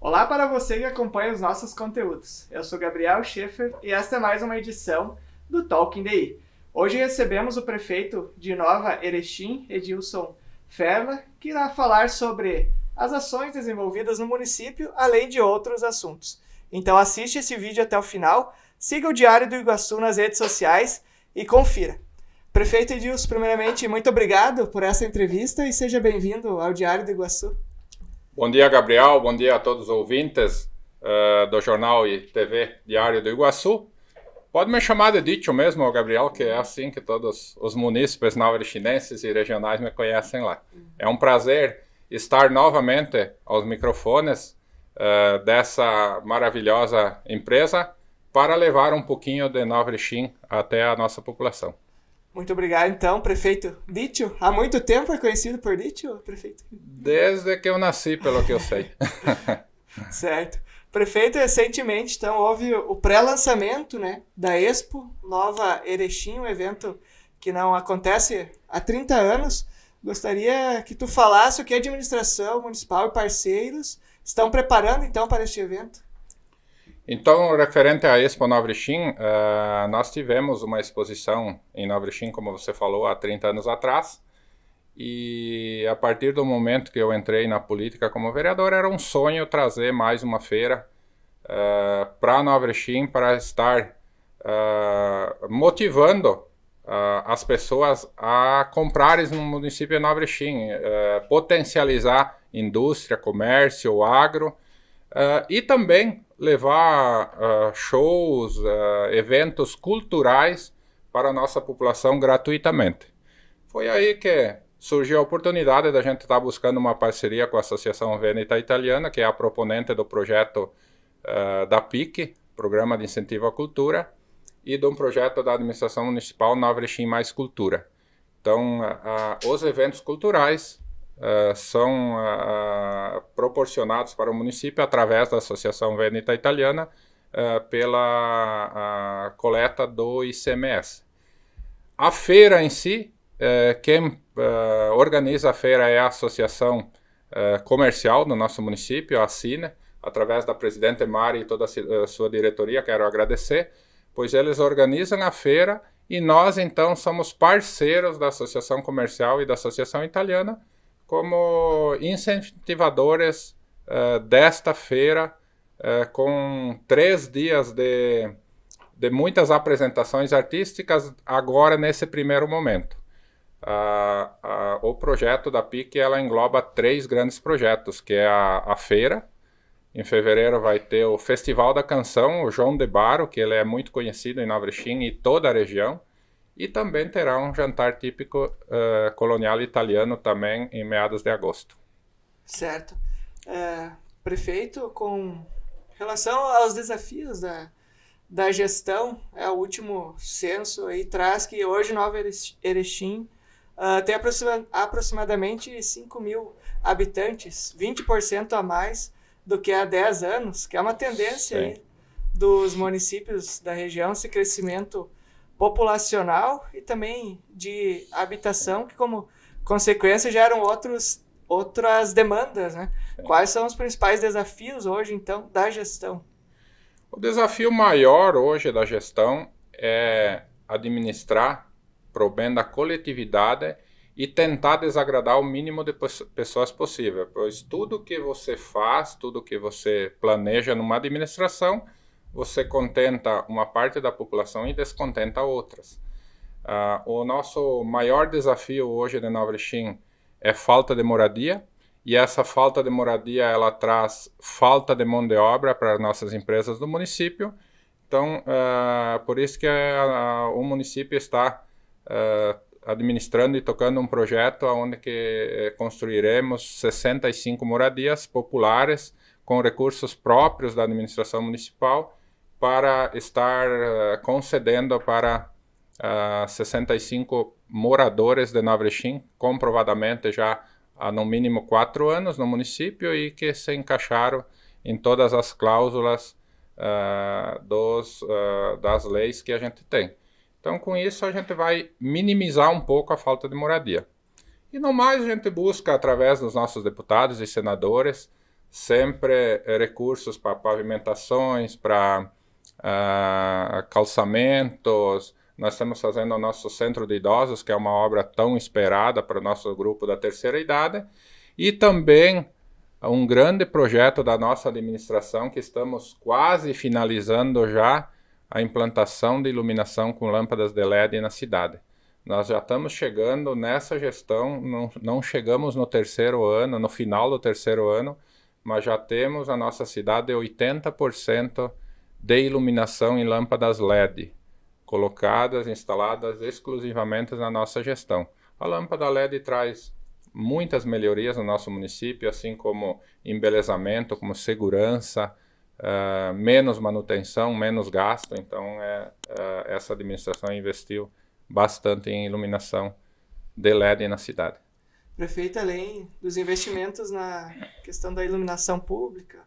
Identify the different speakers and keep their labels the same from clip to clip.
Speaker 1: Olá para você que acompanha os nossos conteúdos. Eu sou Gabriel Schaefer e esta é mais uma edição do Talking DI. Hoje recebemos o prefeito de Nova Erechim, Edilson Ferla, que irá falar sobre as ações desenvolvidas no município, além de outros assuntos. Então assiste esse vídeo até o final, siga o Diário do Iguaçu nas redes sociais e confira. Prefeito Edilson, primeiramente, muito obrigado por essa entrevista e seja bem-vindo ao Diário do Iguaçu.
Speaker 2: Bom dia, Gabriel. Bom dia a todos os ouvintes uh, do jornal e TV Diário do Iguaçu. Pode me chamar de Dítio mesmo, Gabriel, que é assim que todos os munícipes navarichinenses e regionais me conhecem lá. É um prazer estar novamente aos microfones uh, dessa maravilhosa empresa para levar um pouquinho de Navarichin até a nossa população.
Speaker 1: Muito obrigado, então, prefeito Dítio. Há muito tempo é conhecido por Dítio, prefeito?
Speaker 2: Desde que eu nasci, pelo que eu sei.
Speaker 1: certo. Prefeito, recentemente, então, houve o pré-lançamento né, da Expo Nova Erechim, um evento que não acontece há 30 anos. Gostaria que tu falasse o que a administração municipal e parceiros estão preparando, então, para este evento.
Speaker 2: Então, referente à Expo Novrechim, uh, eh, nós tivemos uma exposição em Novrechim, como você falou, há 30 anos atrás. E a partir do momento que eu entrei na política como vereador, era um sonho trazer mais uma feira uh, eh, para Novrechim, para estar uh, motivando as pessoas a comprarem no município de Novrechim, potencializar indústria, comércio, agro Uh, e também levar uh, shows, uh, eventos culturais para a nossa população gratuitamente. Foi aí que surgiu a oportunidade da gente estar tá buscando uma parceria com a Associação Veneta Italiana, que é a proponente do projeto da PIC, Programa de Incentivo à Cultura, e de um projeto da Administração Municipal Novrechim Mais Cultura. Então, os eventos culturais uh, são uh, proporcionados para o município através da Associação Veneta Italiana pela coleta do ICMS. A feira em si, quem organiza a feira é a Associação Comercial do nosso município, a Assina, através da presidente Mari e toda a sua diretoria, quero agradecer, pois eles organizam a feira e nós então somos parceiros da Associação Comercial e da Associação Italiana como incentivadores uh, desta feira, uh, com três dias de, de muitas apresentações artísticas, agora nesse primeiro momento. Uh, o projeto da PIC ela engloba três grandes projetos, que é a, a feira, em fevereiro vai ter o Festival da Canção, o João de Baro, que ele é muito conhecido em Nova e toda a região. E também terá um jantar típico uh, colonial italiano também em meados de agosto.
Speaker 1: Certo. É, prefeito, com relação aos desafios da, da gestão, é o último censo aí traz que hoje Nova Erechim uh, tem aproxima, aproximadamente 5 mil habitantes, 20% a mais do que há 10 anos, que é uma tendência dos municípios da região, esse crescimento populacional e também de habitação, que como consequência geram outros, outras demandas, né? Quais são os principais desafios hoje, então, da gestão?
Speaker 2: O desafio maior hoje da gestão é administrar para o bem da coletividade e tentar desagradar o mínimo de pessoas possível, pois tudo que você faz, tudo que você planeja numa administração você contenta uma parte da população e descontenta outras. Uh, o nosso maior desafio hoje de Nova Erechim é falta de moradia, e essa falta de moradia ela traz falta de mão de obra para nossas empresas do município. Então, uh, por isso que a, ah, a, o município está uh, administrando e tocando um projeto onde que eh, construiremos 65 moradias populares com recursos próprios da administração municipal para estar uh, concedendo para uh, eh, 65 moradores de Navrechim, comprovadamente já há no mínimo quatro anos no município e que se encaixaram em todas as cláusulas uh, dos, das leis que a gente tem. Então, com isso, a gente vai minimizar um pouco a falta de moradia. E no mais, a gente busca, através dos nossos deputados e senadores, sempre recursos para pavimentações, para uh, calçamentos. Nós estamos fazendo o nosso centro de idosos, que é uma obra tão esperada para o nosso grupo da terceira idade, e também um grande projeto da nossa administração que estamos quase finalizando já a implantação de iluminação com lâmpadas de LED na cidade. Nós já estamos chegando nessa gestão, não, não chegamos no terceiro ano, no final do terceiro ano, mas já temos a nossa cidade 80% de iluminação em lâmpadas LED, colocadas, instaladas exclusivamente na nossa gestão. A lâmpada LED traz muitas melhorias no nosso município, assim como embelezamento, como segurança, uh, menos manutenção, menos gasto. Então, é, uh, essa administração investiu bastante em iluminação de LED na cidade.
Speaker 1: Prefeito, além dos investimentos na questão da iluminação pública,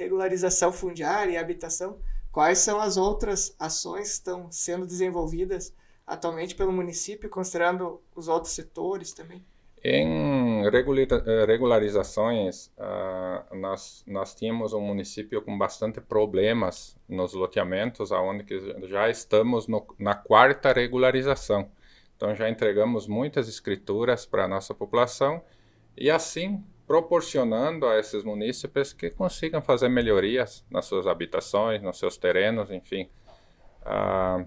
Speaker 1: regularização fundiária e habitação, quais são as outras ações que estão sendo desenvolvidas atualmente pelo município, considerando os outros setores também?
Speaker 2: Em eh, regularizações, uh, nós, nós tínhamos um município com bastante problemas nos loteamentos, aonde já estamos no, na quarta regularização. Então já entregamos muitas escrituras para a nossa população e assim proporcionando a esses munícipes que consigam fazer melhorias nas suas habitações, nos seus terrenos, enfim. Ah,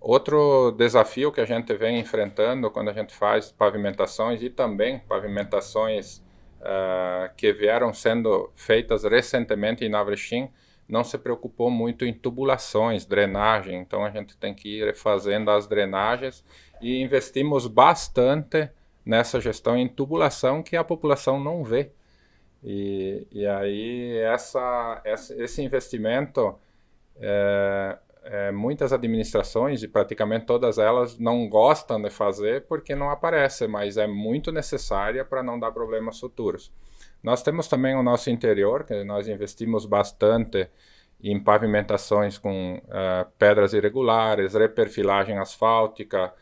Speaker 2: outro desafio que a gente vem enfrentando quando a gente faz pavimentações e também pavimentações ah, que vieram sendo feitas recentemente em Navrechim, não se preocupou muito em tubulações, drenagem, então a gente tem que ir fazendo as drenagens e investimos bastante nessa gestão em tubulação que a população não vê. E, e aí essa, esse investimento, é, é, muitas administrações e praticamente todas elas não gostam de fazer porque não aparece, mas é muito necessária para não dar problemas futuros. Nós temos também o nosso interior, que nós investimos bastante em pavimentações com uh, pedras irregulares, reperfilagem asfáltica,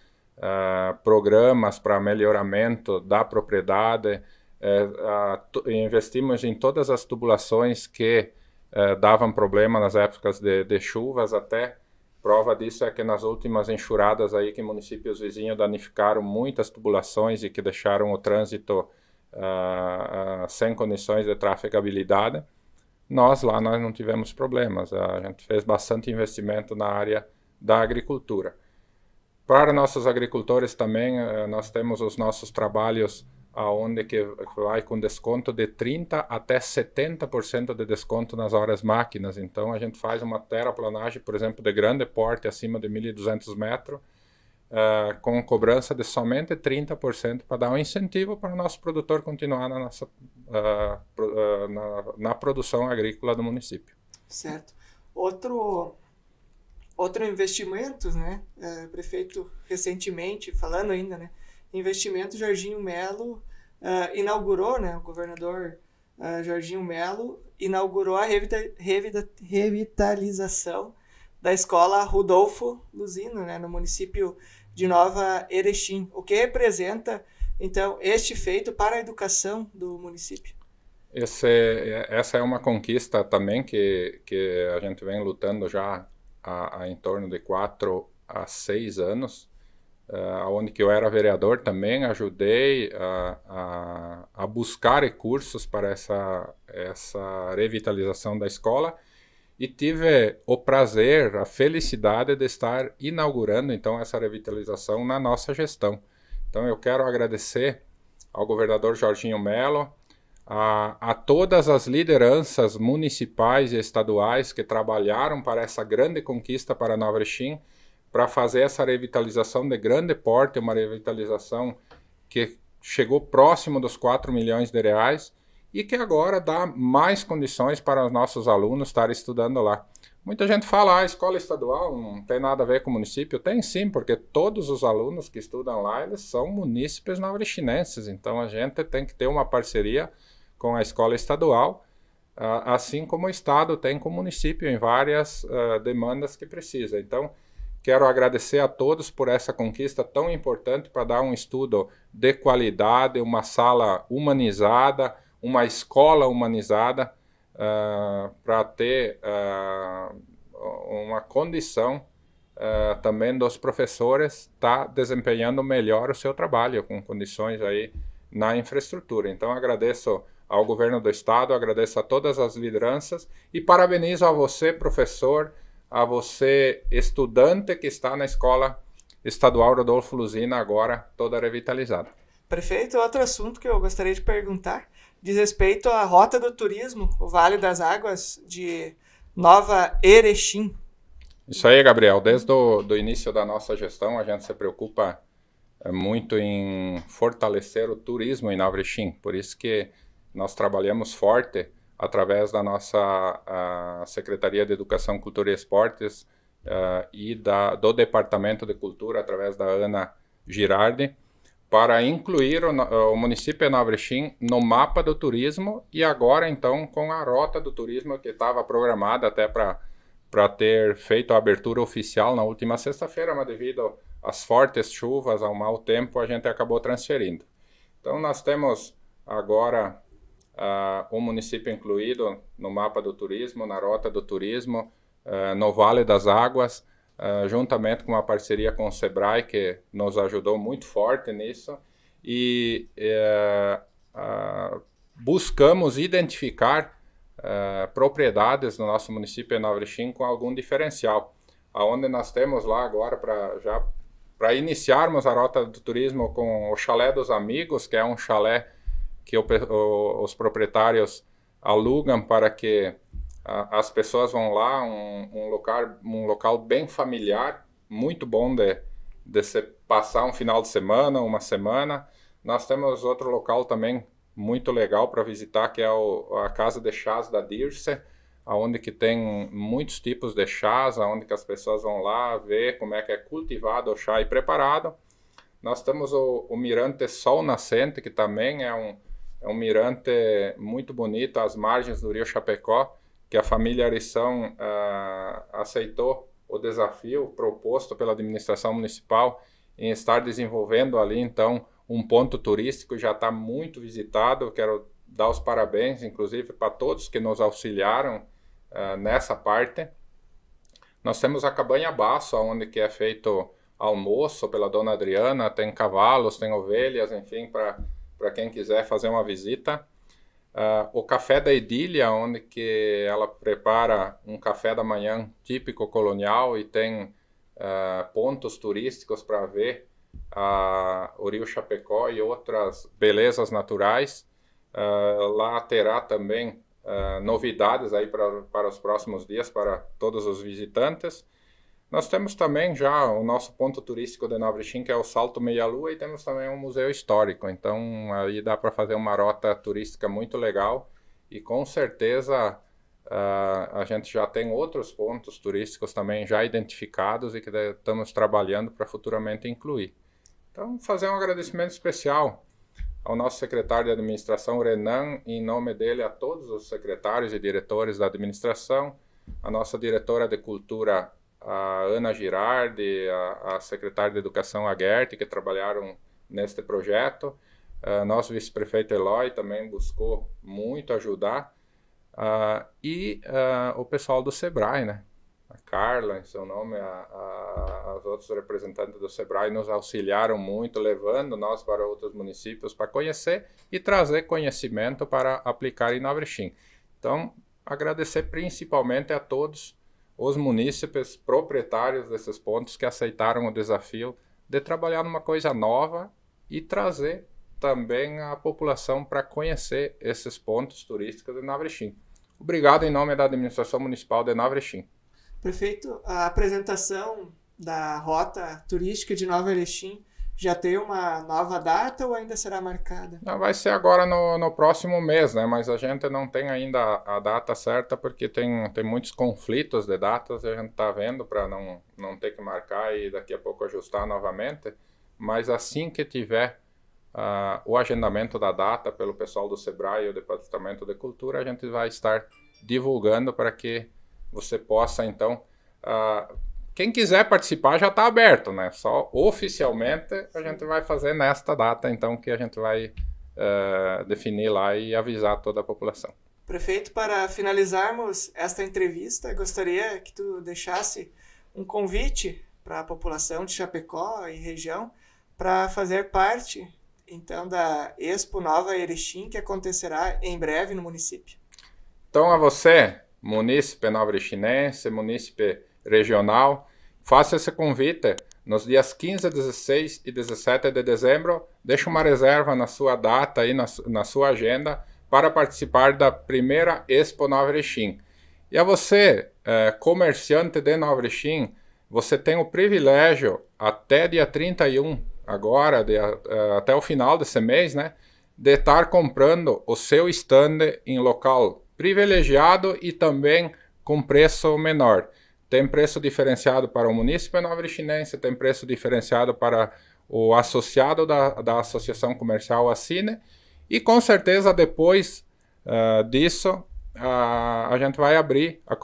Speaker 2: uh, programas para melhoramento da propriedade. Uh, investimos em todas as tubulações que eh, davam problema nas épocas de, de chuvas até Prova disso é que nas últimas enxurradas aí que municípios vizinhos danificaram muitas tubulações e que deixaram o trânsito uh, uh, sem condições de trafegabilidade, nós lá nós não tivemos problemas. a gente fez bastante investimento na área da agricultura. Para nossos agricultores também, eh, nós temos os nossos trabalhos aonde que vai com desconto de 30 até 70% de desconto nas horas máquinas. Então a gente faz uma terraplanagem, por exemplo, de grande porte, acima de 1.200 metros, uh, com cobrança de somente 30% para dar um incentivo para o nosso produtor continuar na, nossa, uh, pro, uh, na, na produção agrícola do município. Certo.
Speaker 1: Outro Outro investimento, né? É, prefeito recentemente, falando ainda, né? Investimento, Jorginho Melo uh, inaugurou, né? O governador uh, Jorginho Melo inaugurou a revita, revita, revitalização da escola Rudolfo Luzino, né? No município de Nova Erechim, o que representa então este feito para a educação do município.
Speaker 2: Esse, é, essa é uma conquista também que, que a gente vem lutando já há, em torno de quatro a seis anos, uh, eh, onde que eu era vereador também, ajudei a, a, a, buscar recursos para essa, essa revitalização da escola e tive o prazer, a felicidade de estar inaugurando então essa revitalização na nossa gestão. Então eu quero agradecer ao governador Jorginho Melo, a, a todas as lideranças municipais e estaduais que trabalharam para essa grande conquista para Nova Erechim, para fazer essa revitalização de grande porte, uma revitalização que chegou próximo dos 4 milhões de reais e que agora dá mais condições para os nossos alunos estarem estudando lá. Muita gente fala, ah, a escola estadual não tem nada a ver com o município. Tem sim, porque todos os alunos que estudam lá, eles são munícipes navrechinenses. Então a gente tem que ter uma parceria com a escola estadual, ah, assim como o Estado tem com o município em várias ah, demandas que precisa. Então, quero agradecer a todos por essa conquista tão importante para dar um estudo de qualidade, uma sala humanizada, uma escola humanizada, uh, para ter uh, uma condição uh, também dos professores estar tá desempenhando melhor o seu trabalho, com condições aí na infraestrutura. Então, agradeço ao governo do estado, agradeço a todas as lideranças e parabenizo a você, professor, a você, estudante que está na escola estadual Rodolfo Luzina, agora toda revitalizada.
Speaker 1: Prefeito, outro assunto que eu gostaria de perguntar diz respeito à rota do turismo, o Vale das Águas de Nova
Speaker 2: Erechim. Isso aí, Gabriel. Desde o do início da nossa gestão, a gente se preocupa eh, muito em fortalecer o turismo em Nova Erechim. Por isso que nós trabalhamos forte através da nossa Secretaria de Educação, Cultura e Esportes uh, e da, do Departamento de Cultura, através da Ana Girardi, para incluir o, o município de Nobrechim no mapa do turismo e agora, então, com a rota do turismo que estava programada até para ter feito a abertura oficial na última sexta-feira, mas devido às fortes chuvas, ao mau tempo, a gente acabou transferindo. Então, nós temos agora uh, ah, o município incluído no mapa do turismo, na rota do turismo, uh, no Vale das Águas, uh, juntamente com uma parceria com o SEBRAE, que nos ajudou muito forte nisso, e eh, buscamos identificar propriedades no nosso município de Navrechim com algum diferencial, aonde nós temos lá agora, para já para iniciarmos a rota do turismo com o Chalé dos Amigos, que é um chalé que o, o, os proprietários alugam para que a, as pessoas vão lá, um, um, local, um local bem familiar, muito bom de, de se passar um final de semana, uma semana. Nós temos outro local também muito legal para visitar, que é o, a Casa de Chás da Dirce, onde que tem muitos tipos de chás, onde que as pessoas vão lá ver como é que é cultivado o chá e preparado. Nós temos o, o Mirante Sol Nascente, que também é um, é um mirante muito bonito, às margens do rio Chapecó, que a família Arição ah, aceitou o desafio proposto pela administração municipal em estar desenvolvendo ali, então, um ponto turístico já está muito visitado. Quero dar os parabéns, inclusive, para todos que nos auxiliaram ah, nessa parte. Nós temos a Cabanha Baço, onde que é feito almoço pela dona Adriana, tem cavalos, tem ovelhas, enfim, para para quem quiser fazer uma visita. Uh, o Café da Edília, onde que ela prepara um café da manhã típico colonial e tem uh, pontos turísticos para ver uh, o rio Chapecó e outras belezas naturais. Ah, lá terá também novidades aí pra, para os próximos dias para todos os visitantes. Nós temos também já o nosso ponto turístico de Nobrechim, que é o Salto Meia Lua, e temos também um museu histórico. Então, aí dá para fazer uma rota turística muito legal e com certeza uh, a gente já tem outros pontos turísticos também já identificados e que estamos trabalhando para futuramente incluir. Então, fazer um agradecimento especial ao nosso secretário de administração, Renan, em nome dele a todos os secretários e diretores da administração, a nossa diretora de cultura, a Ana Girardi, a, a secretária de Educação, a Gert, que trabalharam neste projeto. Uh, nosso vice-prefeito Eloy também buscou muito ajudar. Uh, e uh, o pessoal do Sebrae, né? A Carla, em seu nome, a, a, as outros representantes do Sebrae nos auxiliaram muito, levando nós para outros municípios para conhecer e trazer conhecimento para aplicar em Nobrechim. Então, agradecer principalmente a todos os munícipes proprietários desses pontos que aceitaram o desafio de trabalhar numa coisa nova e trazer também a população para conhecer esses pontos turísticos de Navrechim. Obrigado em nome da administração municipal de Navrechim.
Speaker 1: Prefeito, a apresentação da rota turística de Nova Erechim já tem uma nova data ou ainda será marcada?
Speaker 2: Não, vai ser agora no, no próximo mês, né? Mas a gente não tem ainda a, a data certa porque tem, tem muitos conflitos de datas a gente está vendo para não, não ter que marcar e daqui a pouco ajustar novamente. Mas assim que tiver uh, o agendamento da data pelo pessoal do SEBRAE e o Departamento de Cultura, a gente vai estar divulgando para que você possa então. Uh, quem quiser participar já está aberto, né? Só oficialmente a gente vai fazer nesta data, então, que a gente vai uh, definir lá e avisar toda a população.
Speaker 1: Prefeito, para finalizarmos esta entrevista, gostaria que tu deixasse um convite para a população de Chapecó e região para fazer parte, então, da Expo Nova Erechim, que acontecerá em breve no município.
Speaker 2: Então, a você, munícipe nobrechinense, munícipe regional, faça esse convite. Nos dias 15, 16 e 17 de dezembro, deixe uma reserva na sua data e na, na sua agenda para participar da primeira Expo Nova Erechim. E a você, eh, comerciante de Nova Erechim, você tem o privilégio, até dia 31, agora, de, uh, até o final desse mês, né, de estar comprando o seu stand em local privilegiado e também com preço menor. Tem preço diferenciado para o município munícipe novorechinense, tem preço diferenciado para o associado da, da associação comercial Assine. E com certeza depois uh, disso uh, a gente vai abrir a,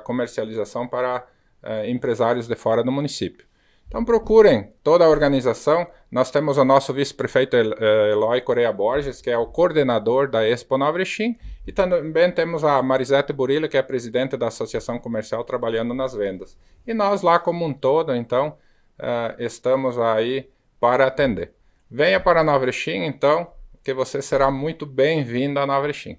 Speaker 2: comercialização para uh, empresários de fora do município. Então procurem toda a organização. Nós temos o nosso vice-prefeito eh, Eloy Correa Borges, que é o coordenador da Expo Novrechim, e também temos a Marisete Burilo, que é a presidente da Associação Comercial, trabalhando nas vendas. E nós lá como um todo, então, eh, estamos aí para atender. Venha para Novrechim, então, que você será muito bem-vindo a Novrechim.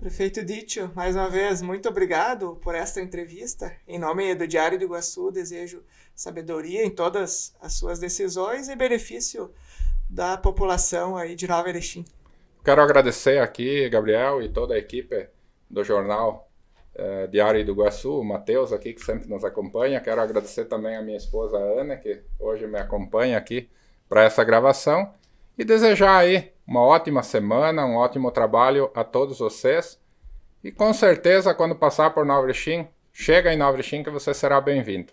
Speaker 1: Prefeito Dítio, mais uma vez, muito obrigado por esta entrevista. Em nome do Diário do Iguaçu, desejo sabedoria em todas as suas decisões e benefício da população aí de Nova Erechim.
Speaker 2: Quero agradecer aqui, Gabriel, e toda a equipe do jornal eh, Diário do Iguaçu, o Matheus aqui, que sempre nos acompanha. Quero agradecer também a minha esposa Ana, que hoje me acompanha aqui para essa gravação. E desejar aí uma ótima semana, um ótimo trabalho a todos vocês. E com certeza, quando passar por Nova Erechim, chega em Nova Erechim que você será bem-vindo.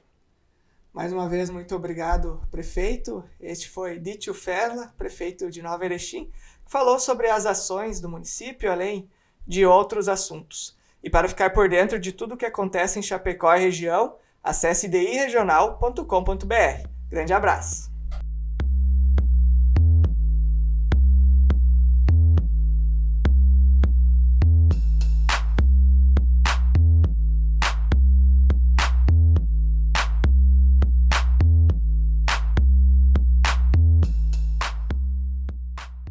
Speaker 1: Mais uma vez, muito obrigado, prefeito. Este foi Dítio Ferla, prefeito de Nova Erechim, que falou sobre as ações do município, além de outros assuntos. E para ficar por dentro de tudo o que acontece em Chapecó e região, acesse diregional.com.br. Grande abraço!